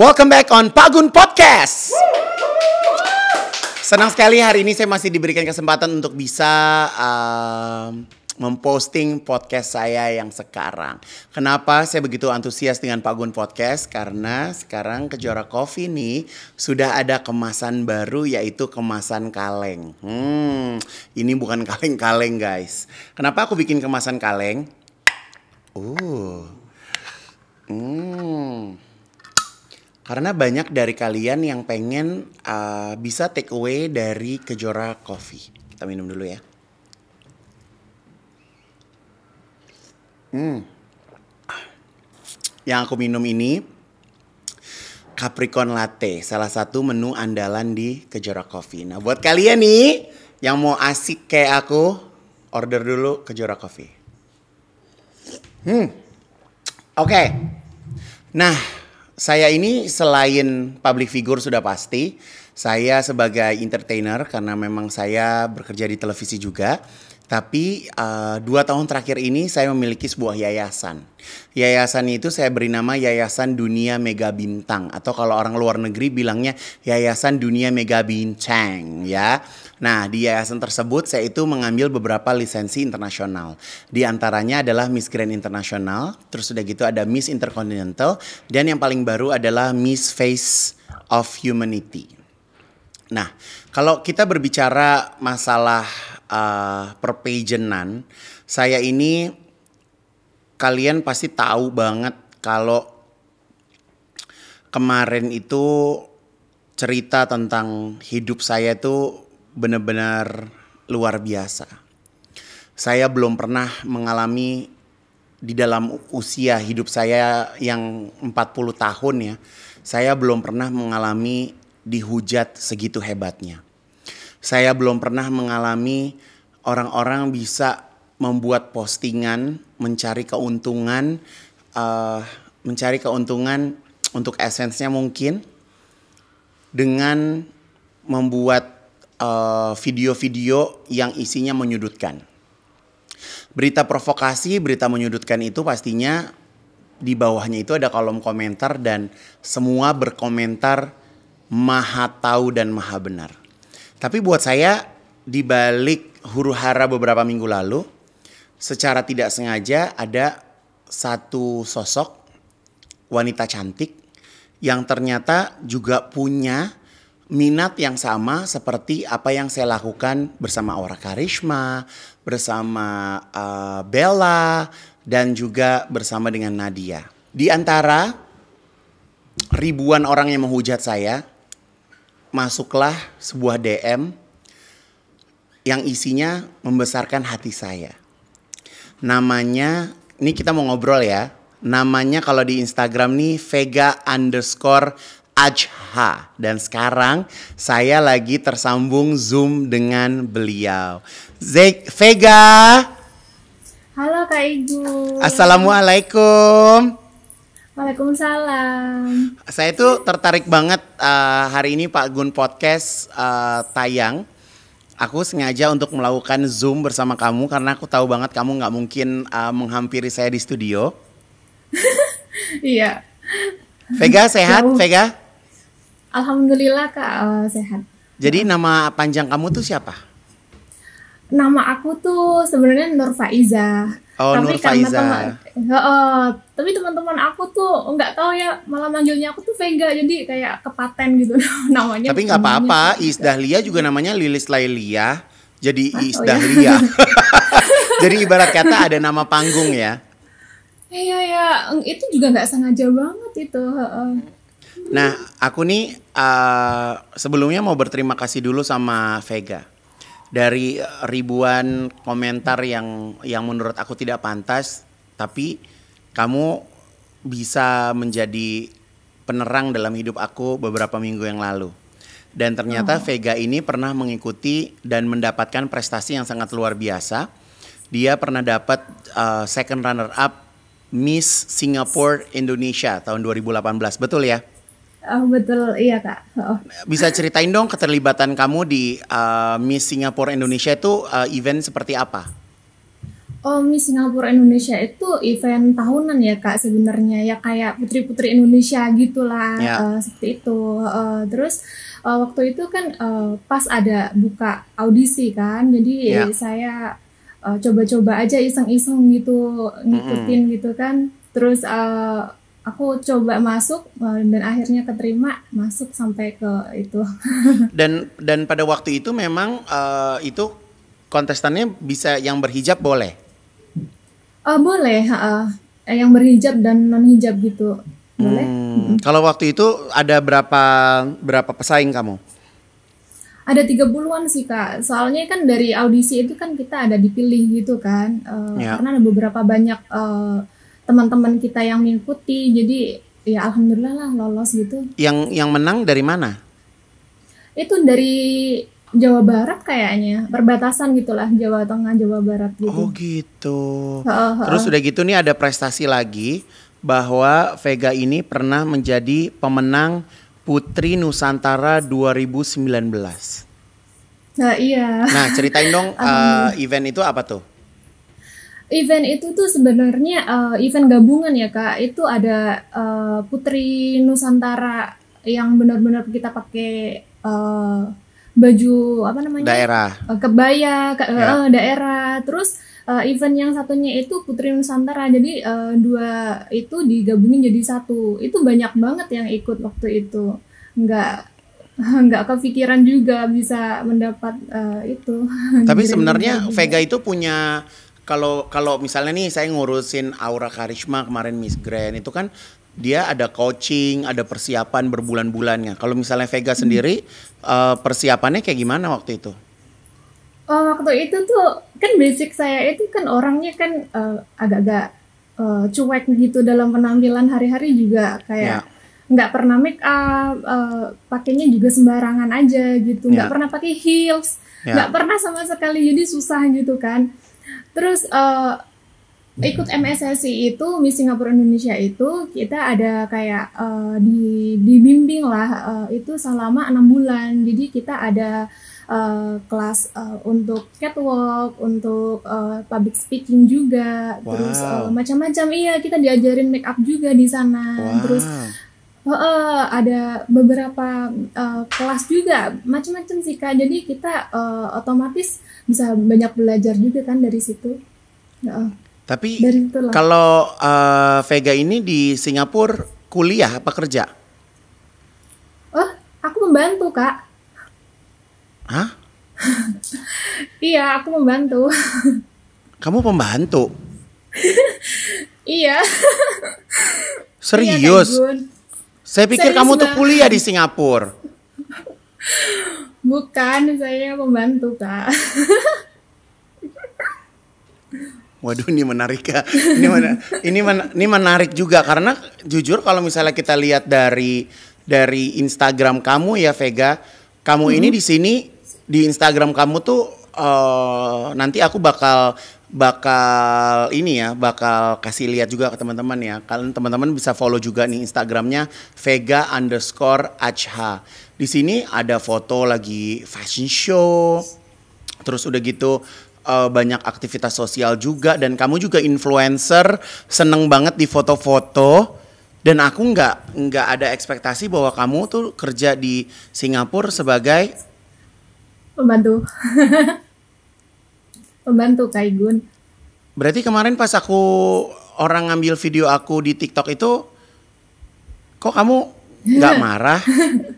Welcome back on Pagun Podcast. Senang sekali hari ini saya masih diberikan kesempatan untuk bisa um, memposting podcast saya yang sekarang. Kenapa saya begitu antusias dengan Pagun Podcast? Karena sekarang Kejora Coffee ini sudah ada kemasan baru yaitu kemasan kaleng. Hmm, ini bukan kaleng-kaleng guys. Kenapa aku bikin kemasan kaleng? Uh. Hmm karena banyak dari kalian yang pengen uh, bisa take away dari Kejora Coffee. Kita minum dulu ya. Hmm. Yang aku minum ini Capricorn Latte, salah satu menu andalan di Kejora Coffee. Nah, buat kalian nih yang mau asik kayak aku, order dulu Kejora Coffee. Hmm. Oke. Okay. Nah, saya ini selain public figure sudah pasti, saya sebagai entertainer karena memang saya bekerja di televisi juga. Tapi uh, dua tahun terakhir ini saya memiliki sebuah yayasan. Yayasan itu saya beri nama Yayasan Dunia Mega Bintang atau kalau orang luar negeri bilangnya Yayasan Dunia Mega Bintang, ya. Nah di yayasan tersebut saya itu mengambil beberapa lisensi internasional. Di antaranya adalah Miss Grand Internasional, terus sudah gitu ada Miss Intercontinental dan yang paling baru adalah Miss Face of Humanity. Nah kalau kita berbicara masalah uh, eh, perpejenan saya ini kalian pasti tahu banget kalau kemarin itu cerita tentang hidup saya itu benar-benar luar biasa. Saya belum pernah mengalami di dalam usia hidup saya yang 40 tahun ya, saya belum pernah mengalami dihujat segitu hebatnya saya belum pernah mengalami orang-orang bisa membuat postingan, mencari keuntungan, uh, mencari keuntungan untuk esensnya mungkin dengan membuat eh, video-video uh, video -video yang isinya menyudutkan. Berita provokasi, berita menyudutkan itu pastinya di bawahnya itu ada kolom komentar dan semua berkomentar maha tahu dan maha benar. Tapi buat saya di balik huru hara beberapa minggu lalu, secara tidak sengaja ada satu sosok wanita cantik yang ternyata juga punya minat yang sama seperti apa yang saya lakukan bersama Aura Karisma, bersama uh, Bella, dan juga bersama dengan Nadia. Di antara ribuan orang yang menghujat saya, masuklah sebuah DM yang isinya membesarkan hati saya. Namanya, ini kita mau ngobrol ya. Namanya kalau di Instagram nih Vega underscore Ajha. Dan sekarang saya lagi tersambung Zoom dengan beliau. Zeg Vega! Halo Kak Ibu Assalamualaikum. Waalaikumsalam. Saya tuh tertarik banget uh, hari ini Pak Gun podcast uh, tayang. Aku sengaja untuk melakukan zoom bersama kamu karena aku tahu banget kamu nggak mungkin uh, menghampiri saya di studio. iya. Vega sehat, Jauh. Vega? Alhamdulillah kak uh, sehat. Jadi nama panjang kamu tuh siapa? Nama aku tuh sebenarnya Nurfaiza. Oh, tapi Nur kan Faiza. Teman, uh, tapi teman-teman aku tuh nggak tahu ya malah manggilnya aku tuh Vega jadi kayak kepaten gitu namanya. Tapi nggak apa-apa, Iis Dahlia juga namanya Lilis Lailia jadi ah, oh, Iis iya. Dahlia. Ya? jadi ibarat kata ada nama panggung ya. Iya ya, itu juga nggak sengaja banget itu. Nah, aku nih uh, sebelumnya mau berterima kasih dulu sama Vega dari ribuan komentar yang yang menurut aku tidak pantas tapi kamu bisa menjadi penerang dalam hidup aku beberapa minggu yang lalu. Dan ternyata oh. Vega ini pernah mengikuti dan mendapatkan prestasi yang sangat luar biasa. Dia pernah dapat uh, second runner up Miss Singapore Indonesia tahun 2018. Betul ya? Oh, betul, iya kak. Oh. Bisa ceritain dong keterlibatan kamu di uh, Miss Singapore Indonesia itu uh, event seperti apa? Oh, Miss Singapore Indonesia itu event tahunan ya kak sebenarnya ya kayak putri-putri Indonesia gitulah yeah. Ya. uh, seperti itu. Uh, terus uh, waktu itu kan uh, pas ada buka audisi kan, jadi yeah. saya coba-coba uh, aja iseng-iseng gitu ngikutin mm -hmm. gitu kan. Terus uh, aku coba masuk eh, dan akhirnya keterima masuk sampai ke itu dan dan pada waktu itu memang uh, itu kontestannya bisa yang berhijab boleh uh, boleh uh, yang berhijab dan non hijab gitu boleh hmm, kalau waktu itu ada berapa berapa pesaing kamu ada tiga an sih kak soalnya kan dari audisi itu kan kita ada dipilih gitu kan uh, ya. karena ada beberapa banyak uh, teman-teman kita yang mengikuti jadi ya alhamdulillah lah lolos gitu yang yang menang dari mana itu dari Jawa Barat kayaknya perbatasan gitulah Jawa Tengah Jawa Barat gitu oh gitu ha -ha -ha. terus udah gitu nih ada prestasi lagi bahwa Vega ini pernah menjadi pemenang Putri Nusantara 2019 nah iya nah ceritain dong uh, event itu apa tuh event itu tuh sebenarnya uh, event gabungan ya kak itu ada uh, putri nusantara yang benar-benar kita pakai uh, baju apa namanya daerah kebaya ke, ya. uh, daerah terus uh, event yang satunya itu putri nusantara jadi uh, dua itu digabungin jadi satu itu banyak banget yang ikut waktu itu nggak nggak kepikiran juga bisa mendapat uh, itu tapi sebenarnya Vega itu punya kalau kalau misalnya nih saya ngurusin Aura Karisma kemarin Miss Grand itu kan dia ada coaching, ada persiapan berbulan-bulannya. Kalau misalnya Vega hmm. sendiri uh, persiapannya kayak gimana waktu itu? Oh, waktu itu tuh kan basic saya itu kan orangnya kan eh, agak-agak uh, cuek gitu dalam penampilan hari-hari juga kayak ya. nggak ya. pernah make up, uh, pakainya juga sembarangan aja gitu, nggak ya. pernah pakai heels, ya. nggak pernah sama sekali jadi susah gitu kan. Terus uh, ikut MSSC itu Miss Singapura Indonesia itu kita ada kayak uh, di dibimbing lah uh, itu selama enam bulan jadi kita ada uh, kelas uh, untuk catwalk untuk uh, public speaking juga wow. terus uh, macam-macam iya kita diajarin make up juga di sana wow. terus Oh, uh, ada beberapa uh, kelas juga, macam-macam sih kak. Jadi kita uh, otomatis bisa banyak belajar juga kan dari situ. Uh, Tapi dari kalau uh, Vega ini di Singapura kuliah apa kerja? Oh, aku membantu kak. Hah? iya, aku membantu. Kamu pembantu? iya. Serius? Iya, saya pikir Serius kamu tuh kuliah di Singapura. Bukan, saya pembantu, Kak. Waduh, ini menarik ya. Ini mana, ini mana, ini menarik juga karena jujur kalau misalnya kita lihat dari dari Instagram kamu ya Vega, kamu hmm. ini di sini di Instagram kamu tuh uh, nanti aku bakal bakal ini ya, bakal kasih lihat juga ke teman-teman ya. Kalian teman-teman bisa follow juga nih Instagramnya Vega underscore Achha. Di sini ada foto lagi fashion show, terus udah gitu uh, banyak aktivitas sosial juga dan kamu juga influencer, seneng banget di foto-foto. Dan aku nggak nggak ada ekspektasi bahwa kamu tuh kerja di Singapura sebagai pembantu. membantu Kak Igun. Berarti kemarin pas aku orang ngambil video aku di TikTok itu, kok kamu nggak marah?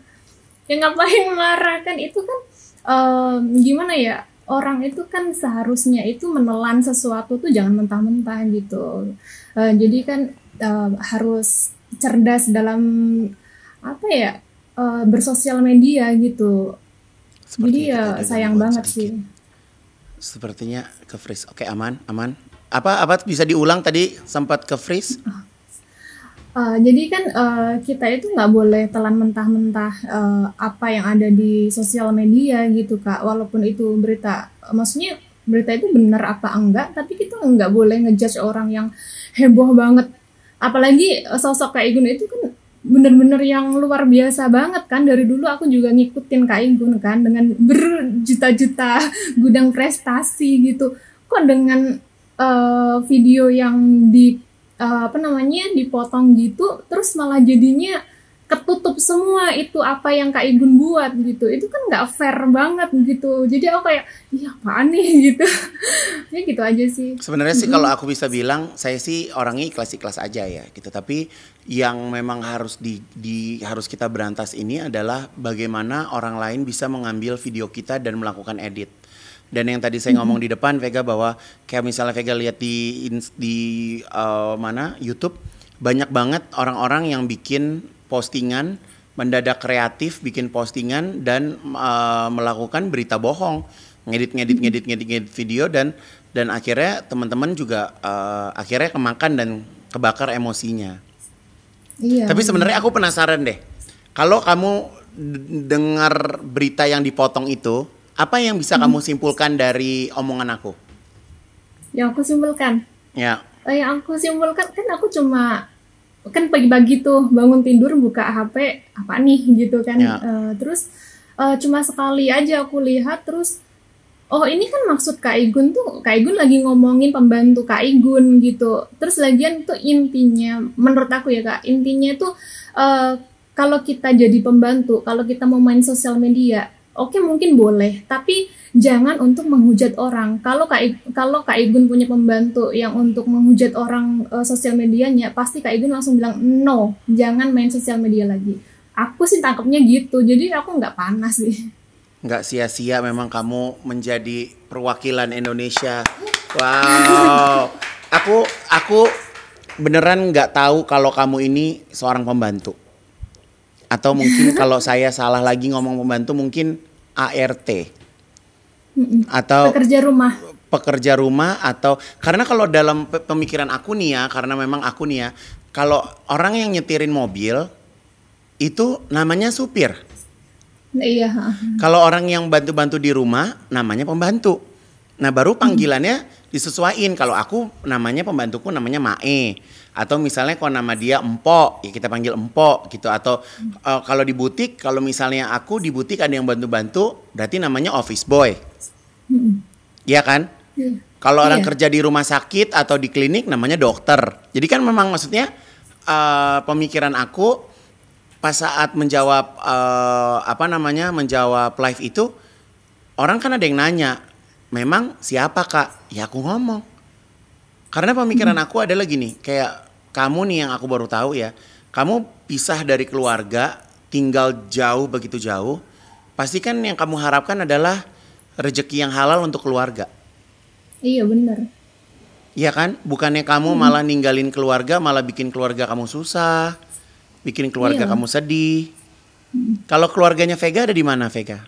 ya ngapain marah kan itu kan um, gimana ya orang itu kan seharusnya itu menelan sesuatu tuh jangan mentah-mentah gitu. Uh, jadi kan uh, harus cerdas dalam apa ya uh, bersosial media gitu. Seperti jadi ya sayang banget sih. Sepertinya ke freeze. Oke, aman, aman. Apa apa bisa diulang tadi sempat ke freeze? Uh, jadi kan uh, kita itu nggak boleh telan mentah-mentah uh, apa yang ada di sosial media gitu kak, walaupun itu berita, maksudnya berita itu benar apa enggak, tapi kita nggak boleh ngejudge orang yang heboh banget. Apalagi sosok kayak Igun itu kan bener-bener yang luar biasa banget kan dari dulu aku juga ngikutin Kak Igun kan dengan berjuta-juta gudang prestasi gitu kok dengan uh, video yang di uh, apa namanya dipotong gitu terus malah jadinya ketutup semua itu apa yang Kak Igun buat gitu itu kan nggak fair banget gitu jadi aku kayak iya apaan nih gitu ya gitu aja sih sebenarnya sih kalau aku bisa bilang saya sih orangnya kelas kelas aja ya gitu tapi yang memang harus di, di harus kita berantas ini adalah bagaimana orang lain bisa mengambil video kita dan melakukan edit dan yang tadi saya ngomong di depan Vega bahwa kayak misalnya Vega lihat di di uh, mana YouTube banyak banget orang-orang yang bikin postingan, mendadak kreatif bikin postingan dan uh, melakukan berita bohong, ngedit ngedit ngedit ngedit ngedit video dan dan akhirnya teman-teman juga uh, akhirnya kemakan dan kebakar emosinya. Iya. Tapi sebenarnya aku penasaran deh. Kalau kamu dengar berita yang dipotong itu, apa yang bisa hmm. kamu mm-hmm. simpulkan dari omongan aku? Yang aku simpulkan. Ya. Oh, yang aku simpulkan kan aku cuma kan pagi-pagi tuh bangun tidur buka HP apa nih gitu kan ya. uh, terus uh, cuma sekali aja aku lihat terus oh ini kan maksud Kak Igun tuh Kak Igun lagi ngomongin pembantu Kak Igun gitu terus lagian tuh intinya menurut aku ya Kak intinya tuh uh, kalau kita jadi pembantu kalau kita mau main sosial media oke okay, mungkin boleh tapi jangan untuk menghujat orang kalau kak kalau kak Igun punya pembantu yang untuk menghujat orang uh, sosial medianya pasti kak Igun langsung bilang no jangan main sosial media lagi aku sih tangkapnya gitu jadi aku nggak panas sih nggak sia-sia memang kamu menjadi perwakilan Indonesia wow aku aku beneran nggak tahu kalau kamu ini seorang pembantu atau mungkin kalau saya salah lagi ngomong pembantu mungkin ART atau pekerja rumah pekerja rumah atau karena kalau dalam pemikiran aku nih ya karena memang aku nih ya kalau orang yang nyetirin mobil itu namanya supir iya kalau orang yang bantu-bantu di rumah namanya pembantu Nah baru hmm. panggilannya disesuaikan. Kalau aku namanya pembantuku namanya Mae. Atau misalnya kalau nama dia Empok, ya kita panggil Empok gitu. Atau hmm. uh, kalau di butik, kalau misalnya aku di butik ada yang bantu-bantu, berarti namanya office boy. Hmm. Iya kan? Hmm. Kalau orang iya. kerja di rumah sakit atau di klinik namanya dokter. Jadi kan memang maksudnya uh, pemikiran aku pas saat menjawab uh, apa namanya menjawab live itu orang kan ada yang nanya memang siapa kak? Ya aku ngomong. Karena pemikiran hmm. aku adalah gini, kayak kamu nih yang aku baru tahu ya, kamu pisah dari keluarga, tinggal jauh begitu jauh, pasti kan yang kamu harapkan adalah rejeki yang halal untuk keluarga. Iya benar. Iya kan? Bukannya kamu hmm. malah ninggalin keluarga, malah bikin keluarga kamu susah, bikin keluarga iya. kamu sedih. Hmm. Kalau keluarganya Vega ada di mana Vega?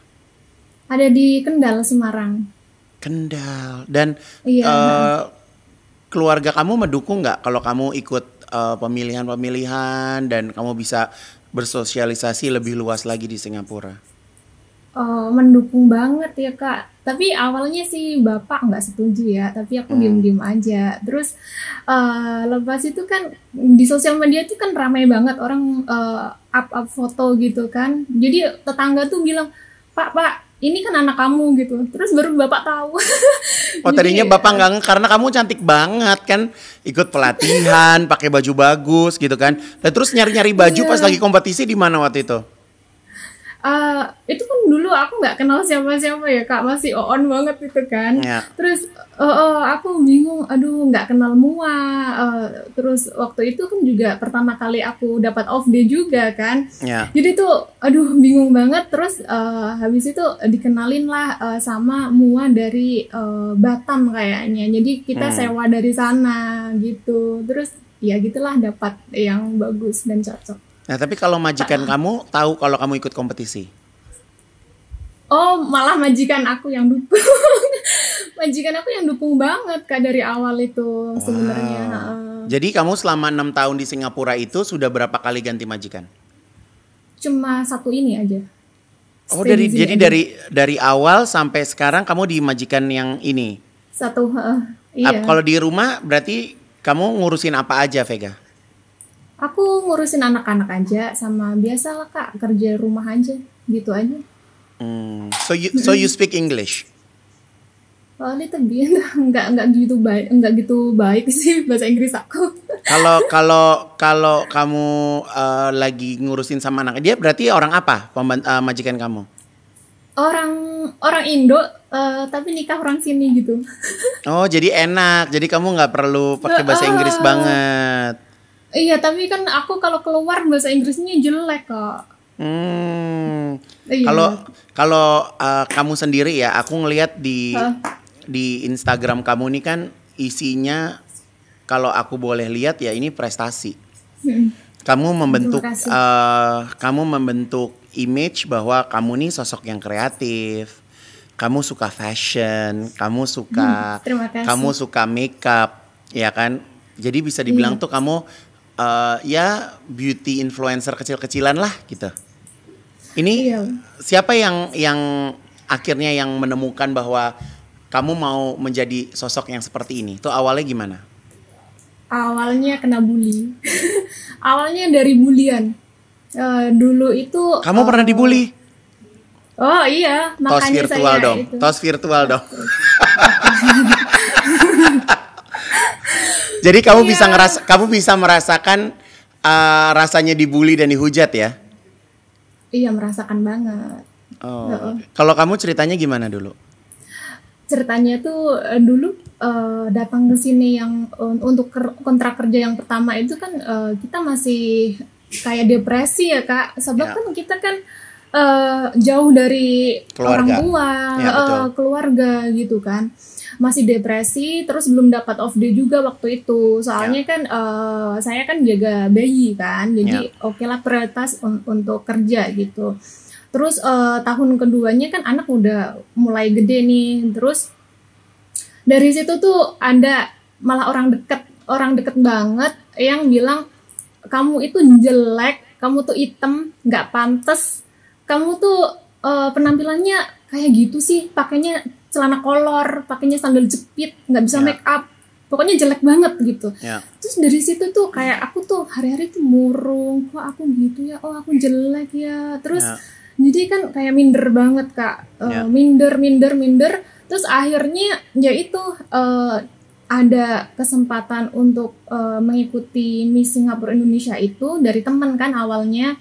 Ada di Kendal, Semarang. Kendal dan iya. uh, keluarga kamu mendukung nggak kalau kamu ikut pemilihan pemilihan-pemilihan dan kamu bisa bersosialisasi lebih luas lagi di Singapura? Oh, mendukung banget ya kak. Tapi awalnya sih bapak nggak setuju ya. Tapi aku hmm. diem-diem aja. Terus uh, lepas itu kan di sosial media itu kan ramai banget orang uh, eh, up up foto gitu kan. Jadi tetangga tuh bilang, Pak Pak ini kan anak kamu gitu terus baru bapak tahu oh tadinya bapak nggak karena kamu cantik banget kan ikut pelatihan pakai baju bagus gitu kan dan nah, terus nyari nyari baju yeah. pas lagi kompetisi di mana waktu itu Uh, itu kan dulu aku nggak kenal siapa-siapa ya kak masih on banget gitu kan yeah. terus oh, oh aku bingung aduh nggak kenal mua uh, terus waktu itu kan juga pertama kali aku dapat off day juga kan yeah. jadi tuh aduh bingung banget terus uh, habis itu dikenalin lah uh, sama mua dari uh, Batam kayaknya jadi kita hmm. sewa dari sana gitu terus ya gitulah dapat yang bagus dan cocok nah tapi kalau majikan kamu tahu kalau kamu ikut kompetisi Oh, malah majikan aku yang dukung. majikan aku yang dukung banget kak dari awal itu wow. sebenarnya jadi kamu selama enam tahun di Singapura itu sudah berapa kali ganti majikan cuma satu ini aja oh Stay dari jadi aja. dari dari awal sampai sekarang kamu di majikan yang ini satu uh, iya kalau di rumah berarti kamu ngurusin apa aja Vega aku ngurusin anak-anak aja sama biasa lah kak kerja rumah aja gitu aja hmm. so you so you speak English oh ini tebian enggak enggak gitu baik enggak gitu baik sih bahasa Inggris aku. Kalau kalau kalau kamu uh, lagi ngurusin sama anak dia berarti orang apa pemban- uh, majikan kamu? Orang orang Indo uh, tapi nikah orang sini gitu. Oh jadi enak jadi kamu nggak perlu pakai bahasa uh, Inggris banget. Iya tapi kan aku kalau keluar bahasa Inggrisnya jelek kok. Hmm. Kalau iya. kalau uh, kamu sendiri ya, aku ngelihat di huh? di Instagram kamu ini kan isinya kalau aku boleh lihat ya ini prestasi. Hmm. Kamu membentuk uh, kamu membentuk image bahwa kamu nih sosok yang kreatif. Kamu suka fashion, kamu suka hmm, kamu suka makeup, ya kan? Jadi bisa dibilang iya. tuh kamu uh, ya beauty influencer kecil-kecilan lah gitu. Ini iya. siapa yang yang akhirnya yang menemukan bahwa kamu mau menjadi sosok yang seperti ini? Itu awalnya gimana? Awalnya kena bully. awalnya dari bulian. Uh, dulu itu Kamu uh, pernah eh, dibully? Oh iya, makanya tos virtual saya dong. Itu. Tos virtual dong. Jadi kamu iya. bisa ngeras kamu bisa merasakan uh, rasanya dibully dan dihujat ya? Iya, merasakan banget. Oh. Kalau kamu ceritanya gimana dulu? ceritanya tuh eh, uh, dulu uh, datang ke sini yang uh, untuk ker kontrak kerja yang pertama itu kan uh, kita masih kayak depresi ya kak sebab yeah. kan kita kan uh, jauh dari keluarga. orang tua yeah, ya, uh, keluarga gitu kan masih depresi terus belum dapat off day juga waktu itu soalnya yeah. kan uh, saya kan jaga bayi kan jadi yeah. oke okay lah prioritas un untuk kerja gitu terus uh, tahun keduanya kan anak udah mulai gede nih terus dari situ tuh ada malah orang deket orang deket banget yang bilang kamu itu jelek kamu tuh item nggak pantas kamu tuh uh, penampilannya kayak gitu sih pakainya celana kolor pakainya sandal jepit nggak bisa yeah. make up pokoknya jelek banget gitu yeah. terus dari situ tuh kayak aku tuh hari-hari tuh murung kok aku gitu ya oh aku jelek ya terus yeah jadi kan kayak minder banget kak uh, eh, yeah. minder minder minder terus akhirnya ya itu uh, ada kesempatan untuk uh, mengikuti Miss Singapura Indonesia itu dari teman kan awalnya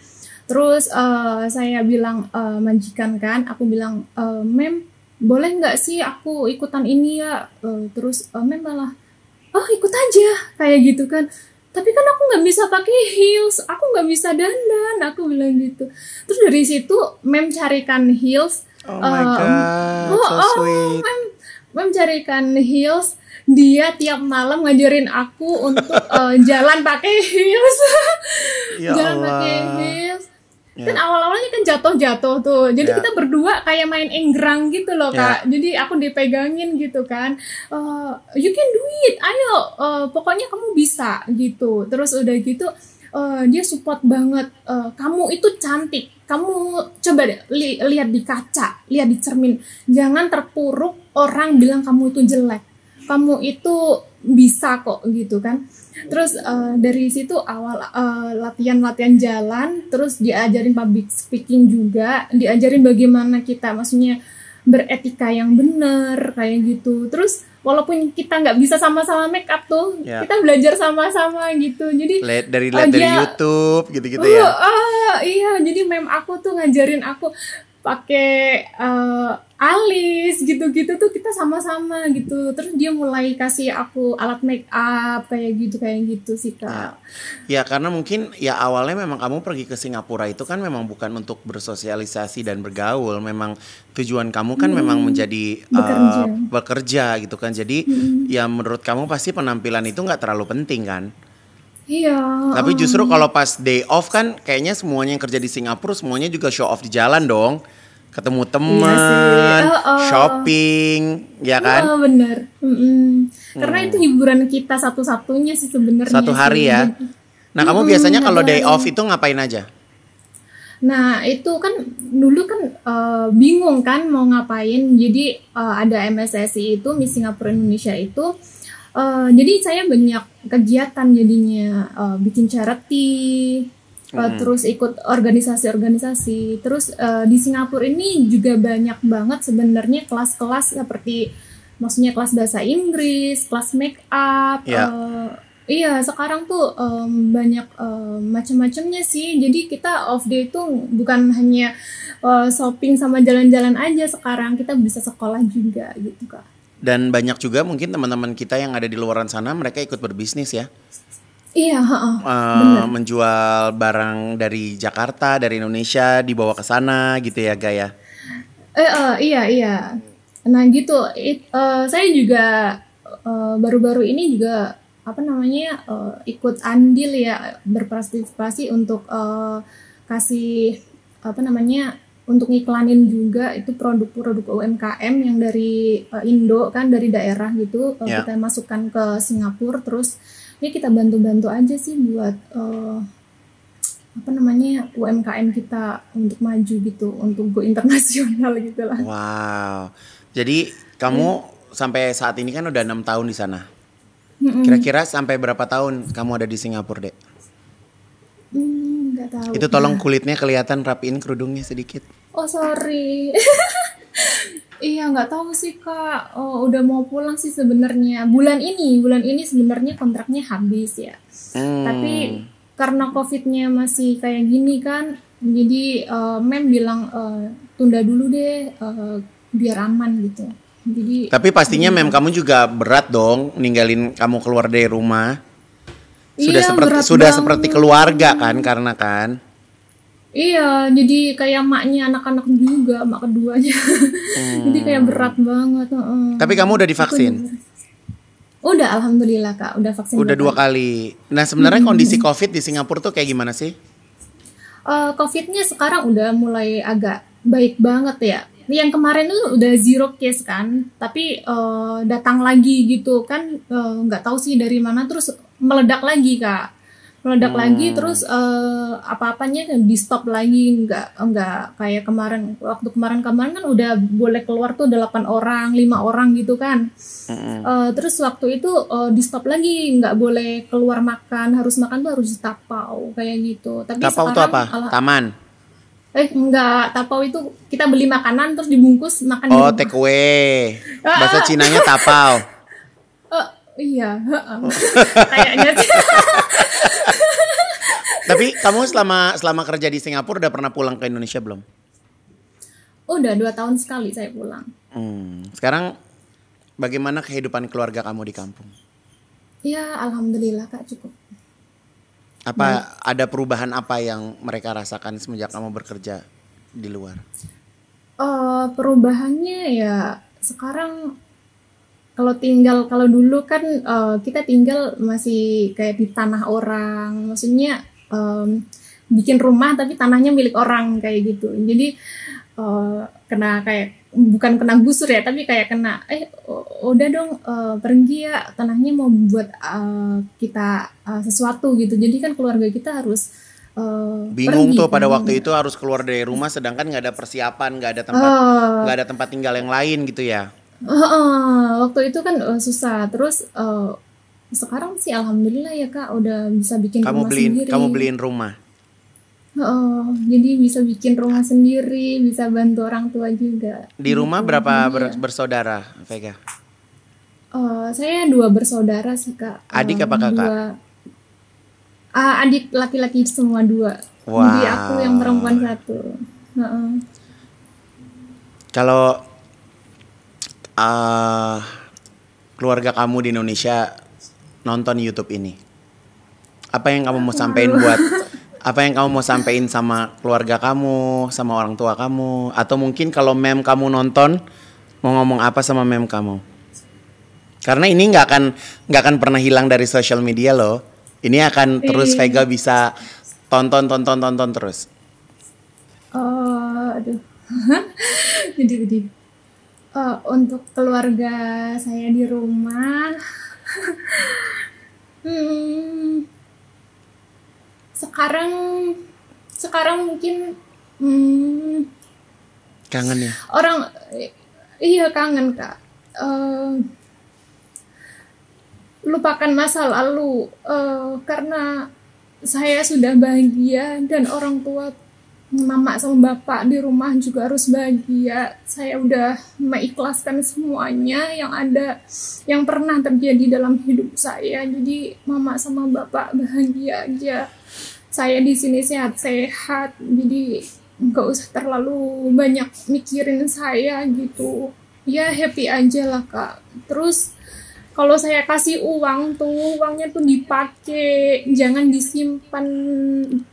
terus uh, saya bilang uh, majikan kan aku bilang uh, mem boleh nggak sih aku ikutan ini ya uh, terus uh, mem malah oh ikut aja kayak gitu kan tapi kan aku nggak bisa pakai heels aku nggak bisa dandan aku bilang gitu terus dari situ mem carikan heels oh my god oh, so oh, sweet mem mem carikan heels dia tiap malam ngajarin aku untuk uh, jalan pakai heels ya jalan pakai heels Yeah. Kan awal-awalnya kan jatuh-jatuh tuh. Jadi yeah. kita berdua kayak main enggrang gitu loh, ya. Kak. Jadi aku dipegangin gitu kan. Uh, you can do it. Ayo, uh, pokoknya kamu bisa gitu. Terus udah gitu uh, dia support banget. Uh, kamu itu cantik. Kamu coba deh li lihat di kaca, lihat di cermin. Jangan terpuruk orang bilang kamu itu jelek. Kamu itu bisa kok gitu kan Terus uh, dari situ awal eh, latihan-latihan uh, jalan, terus diajarin public speaking juga, diajarin bagaimana kita maksudnya beretika yang benar kayak gitu. Terus walaupun kita nggak bisa sama-sama make up tuh, yeah. kita belajar sama-sama gitu. Jadi Let, dari eh, lihat uh, dari YouTube gitu-gitu uh, ya. Uh, iya, jadi mem aku tuh ngajarin aku pakai uh, alis gitu-gitu tuh kita sama-sama gitu terus dia mulai kasih aku alat make up kayak gitu kayak gitu sih kak ya. ya karena mungkin ya awalnya memang kamu pergi ke Singapura itu kan memang bukan untuk bersosialisasi dan bergaul memang tujuan kamu kan hmm, memang menjadi eh, bekerja. Uh, bekerja gitu kan jadi hmm. ya menurut kamu pasti penampilan itu nggak terlalu penting kan Iya. Tapi justru kalau pas day off kan kayaknya semuanya yang kerja di Singapura semuanya juga show off di jalan dong. Ketemu iya teman, iya uh, oh. shopping, ya iya, kan? Oh, bener. Mm-mm. Karena hmm. itu hiburan kita satu-satunya sih sebenarnya. Satu hari sih. ya. Nah, kamu hmm, biasanya kalau day off itu ngapain aja? Nah, itu kan dulu kan uh, bingung kan mau ngapain. Jadi uh, ada MSSI itu Miss Singapura Indonesia itu Uh, jadi saya banyak kegiatan jadinya uh, bikin charity, eh, hmm. uh, terus ikut organisasi-organisasi. Terus uh, di Singapura ini juga banyak banget sebenarnya kelas-kelas seperti maksudnya kelas bahasa Inggris, kelas make up. Yeah. Ya. Uh, Iya, sekarang tuh um, banyak um, macam-macamnya sih. Jadi kita off day itu bukan hanya uh, shopping sama jalan-jalan aja sekarang, kita bisa sekolah juga gitu, Kak. Dan banyak juga mungkin teman-teman kita yang ada di luaran sana mereka ikut berbisnis ya. Iya, uh, menjual barang dari Jakarta, dari Indonesia dibawa ke sana gitu ya, Gaya. Eh, uh, iya, iya. Nah, gitu. It, uh, saya juga baru-baru uh, ini juga apa namanya uh, ikut andil ya berpartisipasi untuk uh, kasih apa namanya untuk ngiklanin juga itu produk-produk UMKM yang dari uh, Indo kan dari daerah gitu uh, eh, yeah. kita masukkan ke Singapura terus ya kita bantu-bantu aja sih buat uh, apa namanya UMKM kita untuk maju gitu untuk go internasional gitu lah. Wow. Jadi kamu hmm. sampai saat ini kan udah enam tahun di sana. Kira-kira sampai berapa tahun kamu ada di Singapura, Dek? Hmm tahu. Itu tolong kulitnya kelihatan rapiin kerudungnya sedikit. Oh sorry. iya nggak tahu sih kak. Oh, udah mau pulang sih sebenarnya. Bulan ini, bulan ini sebenarnya kontraknya habis ya. Hmm. Tapi karena covidnya masih kayak gini kan, jadi uh, mem bilang uh, tunda dulu deh uh, biar aman gitu. Jadi. Tapi pastinya hmm. mem kamu juga berat dong ninggalin kamu keluar dari rumah sudah iya, seperti sudah banget. seperti keluarga kan karena kan iya jadi kayak maknya anak-anak juga mak keduanya hmm. jadi kayak hmm. berat banget uh. tapi kamu udah divaksin udah alhamdulillah kak udah vaksin udah dua kali nah sebenarnya hmm. kondisi covid di Singapura tuh kayak gimana sih uh, covidnya sekarang udah mulai agak baik banget ya yang kemarin tuh udah zero case kan tapi uh, datang lagi gitu kan eh, nggak uh, tahu sih dari mana terus meledak lagi kak meledak hmm. lagi terus uh, apa-apanya kan, di stop lagi nggak nggak kayak kemarin waktu kemarin kemarin kan udah boleh keluar tuh delapan orang lima orang gitu kan hmm. uh, terus waktu itu uh, di stop lagi nggak boleh keluar makan harus makan tuh harus tapau kayak gitu tapi tapau sekarang, itu apa ala, taman eh enggak tapau itu kita beli makanan terus dibungkus makan oh di take away ah. bahasa Cinanya tapau Iya, oh. kayaknya Tapi kamu selama selama kerja di Singapura udah pernah pulang ke Indonesia belum? Udah dua tahun sekali saya pulang. Hmm. Sekarang bagaimana kehidupan keluarga kamu di kampung? Ya, alhamdulillah kak cukup. Apa hmm. ada perubahan apa yang mereka rasakan semenjak kamu bekerja di luar? Uh, perubahannya ya sekarang kalau tinggal kalau dulu kan uh, kita tinggal masih kayak di tanah orang maksudnya um, bikin rumah tapi tanahnya milik orang kayak gitu jadi uh, kena kayak bukan kena gusur ya tapi kayak kena eh udah dong uh, pergi ya tanahnya mau buat uh, kita uh, sesuatu gitu jadi kan keluarga kita harus Uh, bingung pergi, tuh pada kan. waktu itu harus keluar dari rumah sedangkan nggak ada persiapan nggak ada tempat nggak uh, ada tempat tinggal yang lain gitu ya uh, uh, waktu itu kan uh, susah terus uh, sekarang sih alhamdulillah ya kak udah bisa bikin kamu rumah beliin, sendiri kamu beliin rumah uh, jadi bisa bikin rumah sendiri bisa bantu orang tua juga di rumah gitu, berapa iya. ber bersaudara Vega uh, saya dua bersaudara sih kak adik apa kakak dua, uh, adik laki-laki semua dua wow. jadi aku yang perempuan satu uh -uh. kalau uh, keluarga kamu di Indonesia nonton YouTube ini? Apa yang kamu mau sampaikan buat apa yang kamu mau sampaikan sama keluarga kamu, sama orang tua kamu, atau mungkin kalau mem kamu nonton mau ngomong apa sama mem kamu? Karena ini nggak akan nggak akan pernah hilang dari sosial media loh. Ini akan iya. terus Vega bisa tonton tonton tonton terus. Oh, aduh. jadi Jadi uh, untuk keluarga saya di rumah hmm, sekarang sekarang mungkin hmm, kangen ya orang iya kangen kak uh, lupakan masa lalu uh, karena saya sudah bahagia dan orang tua mama sama bapak di rumah juga harus bahagia. Saya udah mengikhlaskan semuanya yang ada, yang pernah terjadi dalam hidup saya. Jadi mama sama bapak bahagia aja. Saya di sini sehat-sehat, jadi nggak usah terlalu banyak mikirin saya gitu. Ya happy aja lah kak. Terus kalau saya kasih uang tuh uangnya tuh dipakai jangan disimpan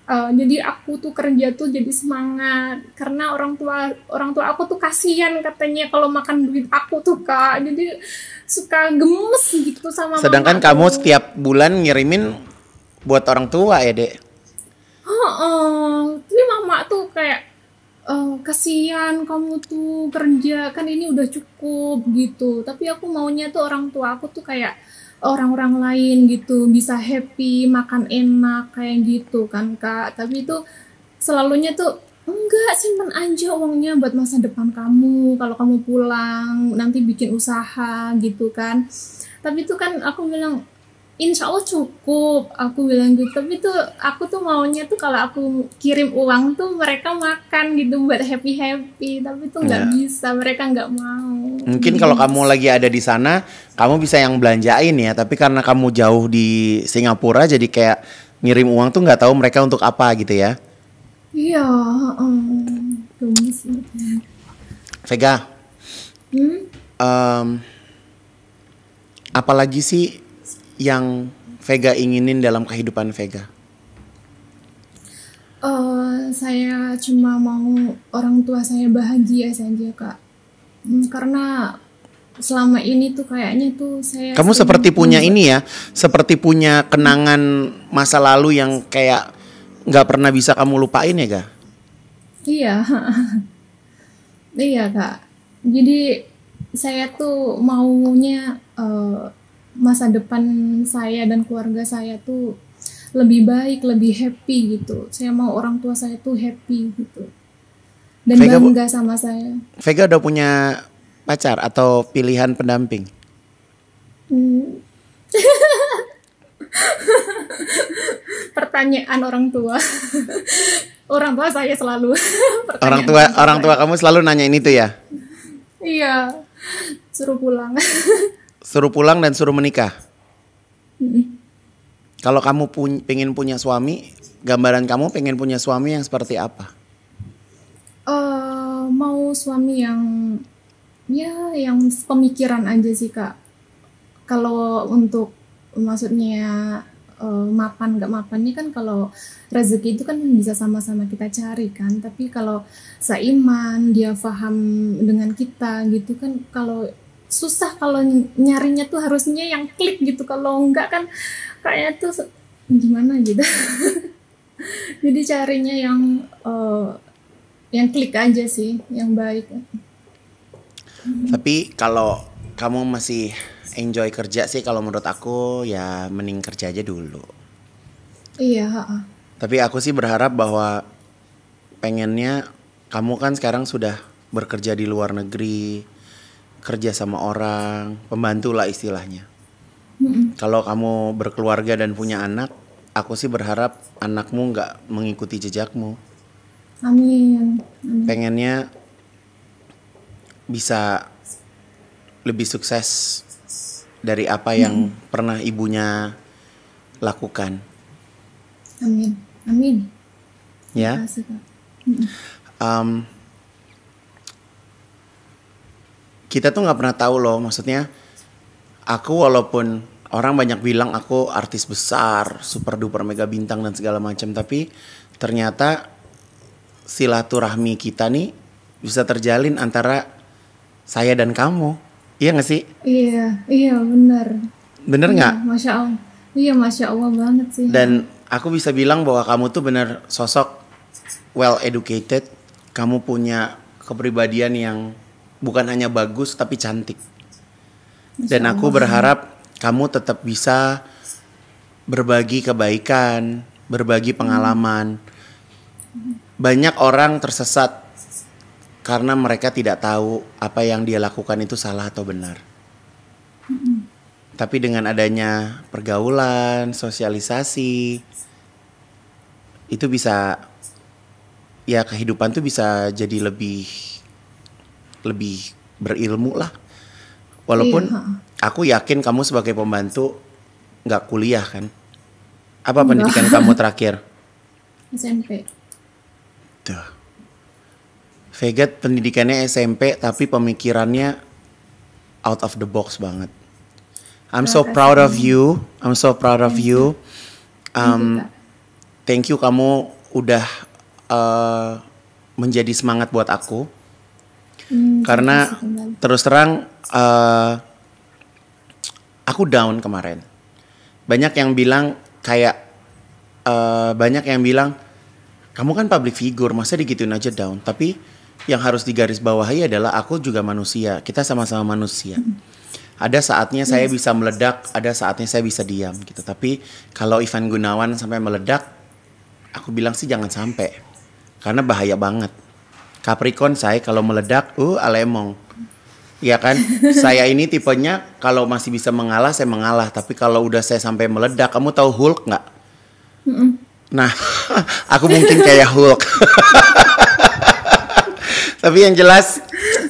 uh, jadi aku tuh kerja tuh jadi semangat karena orang tua orang tua aku tuh kasihan katanya kalau makan duit aku tuh kak jadi suka gemes gitu sama sedangkan kamu aku. setiap bulan ngirimin buat orang tua ya dek oh, uh, tapi mama tuh kayak oh, kasihan kamu tuh kerja kan ini udah cukup gitu tapi aku maunya tuh orang tua aku tuh kayak orang-orang lain gitu bisa happy makan enak kayak gitu kan kak tapi itu selalunya tuh enggak simpan aja uangnya buat masa depan kamu kalau kamu pulang nanti bikin usaha gitu kan tapi itu kan aku bilang insya Allah cukup aku bilang gitu tapi tuh aku tuh maunya tuh kalau aku kirim uang tuh mereka makan gitu buat happy happy tapi tuh nggak yeah. bisa mereka nggak mau mungkin kalau kamu lagi ada di sana kamu bisa yang belanjain ya tapi karena kamu jauh di Singapura jadi kayak ngirim uang tuh nggak tahu mereka untuk apa gitu ya iya um, Vega hmm? um, apalagi sih yang Vega inginin dalam kehidupan Vega? Uh, saya cuma mau orang tua saya bahagia saja kak, hmm, karena selama ini tuh kayaknya tuh saya. Kamu seperti punya ini ya, seperti punya kenangan masa lalu yang kayak nggak pernah bisa kamu lupain ya kak? Iya, iya kak. Jadi saya tuh maunya uh, masa depan saya dan keluarga saya tuh lebih baik, lebih happy gitu. Saya mau orang tua saya tuh happy gitu. Dan Vega, bangga sama saya. Vega udah punya pacar atau pilihan pendamping? Hmm. Pertanyaan orang tua. orang tua saya selalu. orang tua orang tua kamu selalu nanya ini tuh ya? Iya. Suruh pulang. Suruh pulang dan suruh menikah. Hmm. Kalau kamu pun, pengen punya suami, gambaran kamu pengen punya suami yang seperti apa? Uh, mau suami yang ya yang pemikiran aja sih kak. Kalau untuk maksudnya uh, mapan nggak mapannya kan kalau rezeki itu kan bisa sama-sama kita cari kan. Tapi kalau seiman dia paham dengan kita gitu kan kalau susah kalau nyarinya tuh harusnya yang klik gitu kalau enggak kan kayaknya tuh gimana gitu jadi carinya yang uh, yang klik aja sih yang baik hmm. tapi kalau kamu masih enjoy kerja sih kalau menurut aku ya mending kerja aja dulu iya tapi aku sih berharap bahwa pengennya kamu kan sekarang sudah bekerja di luar negeri kerja sama orang, pembantu lah istilahnya. Kalau kamu berkeluarga dan punya anak, aku sih berharap anakmu nggak mengikuti jejakmu. Amin. Amin. Pengennya bisa lebih sukses dari apa yang hmm. pernah ibunya lakukan. Amin. Amin. Ya. Um, kita tuh nggak pernah tahu loh maksudnya aku walaupun orang banyak bilang aku artis besar super duper mega bintang dan segala macam tapi ternyata silaturahmi kita nih bisa terjalin antara saya dan kamu iya gak sih iya iya benar benar iya, nggak iya, masya allah iya masya allah banget sih dan aku bisa bilang bahwa kamu tuh benar sosok well educated kamu punya kepribadian yang bukan hanya bagus tapi cantik. Dan aku berharap kamu tetap bisa berbagi kebaikan, berbagi pengalaman. Banyak orang tersesat karena mereka tidak tahu apa yang dia lakukan itu salah atau benar. Tapi dengan adanya pergaulan, sosialisasi, itu bisa ya kehidupan tuh bisa jadi lebih lebih berilmu lah. Walaupun iya. aku yakin kamu sebagai pembantu nggak kuliah kan? Apa Enggak. pendidikan kamu terakhir? SMP. Tuh. pendidikannya SMP tapi pemikirannya out of the box banget. I'm so proud of you. I'm so proud of you. Um, thank you kamu udah uh, menjadi semangat buat aku Hmm, Karena terus terang uh, aku down kemarin. Banyak yang bilang kayak uh, banyak yang bilang kamu kan public figure, masa digituin aja down. Tapi yang harus digarisbawahi adalah aku juga manusia. Kita sama-sama manusia. Hmm. ada saatnya saya bisa meledak, ada saatnya saya bisa diam gitu. Tapi kalau Ivan Gunawan sampai meledak, aku bilang sih jangan sampai. Karena bahaya banget. Capricorn saya kalau meledak, uh alemong. ya kan? saya ini tipenya kalau masih bisa mengalah saya mengalah, tapi kalau udah saya sampai meledak, kamu tahu Hulk nggak? Nah, aku mungkin kayak Hulk. tapi yang jelas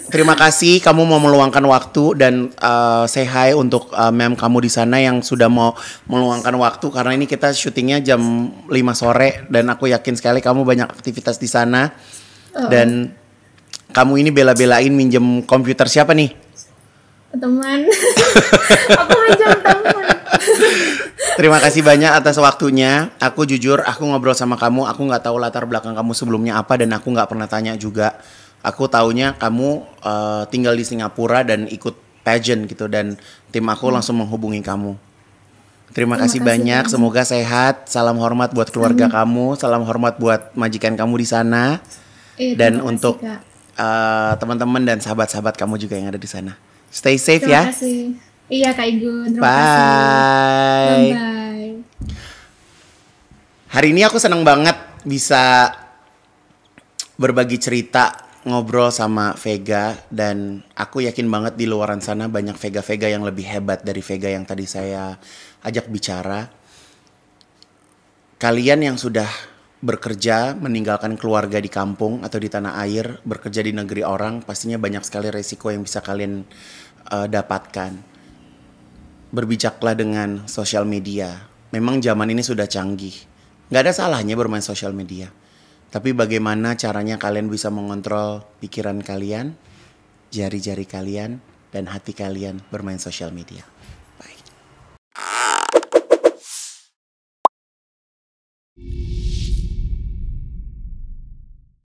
terima kasih kamu mau meluangkan waktu dan uh, say hi untuk uh, mem kamu di sana yang sudah mau meluangkan waktu karena ini kita syutingnya jam 5 sore dan aku yakin sekali kamu banyak aktivitas di sana. Oh. Dan kamu ini bela-belain minjem komputer siapa nih? Teman. aku minjem teman. Terima kasih banyak atas waktunya. Aku jujur, aku ngobrol sama kamu, aku nggak tahu latar belakang kamu sebelumnya apa dan aku nggak pernah tanya juga. Aku taunya kamu uh, tinggal di Singapura dan ikut pageant gitu dan tim aku hmm. langsung menghubungi kamu. Terima, Terima kasih, kasih banyak. Kamu. Semoga sehat. Salam hormat buat keluarga Amin. kamu. Salam hormat buat majikan kamu di sana. Iya, dan untuk uh, teman-teman dan sahabat-sahabat kamu juga yang ada di sana. Stay safe terima ya. Terima kasih. Iya Kak Igun, terima Bye. kasih. Bye. Bye. Hari ini aku senang banget bisa berbagi cerita ngobrol sama Vega dan aku yakin banget di luaran sana banyak Vega-Vega yang lebih hebat dari Vega yang tadi saya ajak bicara. Kalian yang sudah Bekerja meninggalkan keluarga di kampung atau di tanah air, bekerja di negeri orang, pastinya banyak sekali resiko yang bisa kalian uh, dapatkan. Berbijaklah dengan sosial media. Memang zaman ini sudah canggih. Nggak ada salahnya bermain sosial media. Tapi bagaimana caranya kalian bisa mengontrol pikiran kalian, jari-jari kalian, dan hati kalian bermain sosial media.